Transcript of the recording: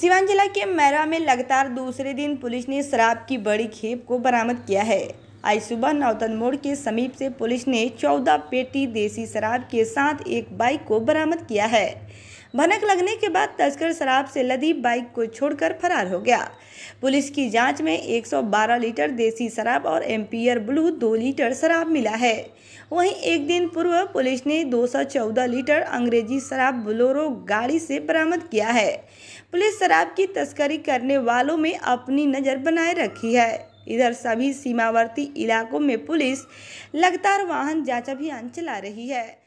सिवान जिला के मैरा में लगातार दूसरे दिन पुलिस ने शराब की बड़ी खेप को बरामद किया है आज सुबह नौतन मोड़ के समीप से पुलिस ने 14 पेटी देसी शराब के साथ एक बाइक को बरामद किया है भनक लगने के बाद तस्कर शराब से लदी बाइक को छोड़कर फरार हो गया पुलिस की जांच में 112 लीटर देसी शराब और एम्पियर ब्लू दो लीटर शराब मिला है वहीं एक दिन पूर्व पुलिस ने 214 लीटर अंग्रेजी शराब बुलोरो गाड़ी से बरामद किया है पुलिस शराब की तस्करी करने वालों में अपनी नज़र बनाए रखी है इधर सभी सीमावर्ती इलाकों में पुलिस लगातार वाहन जांच अभियान चला रही है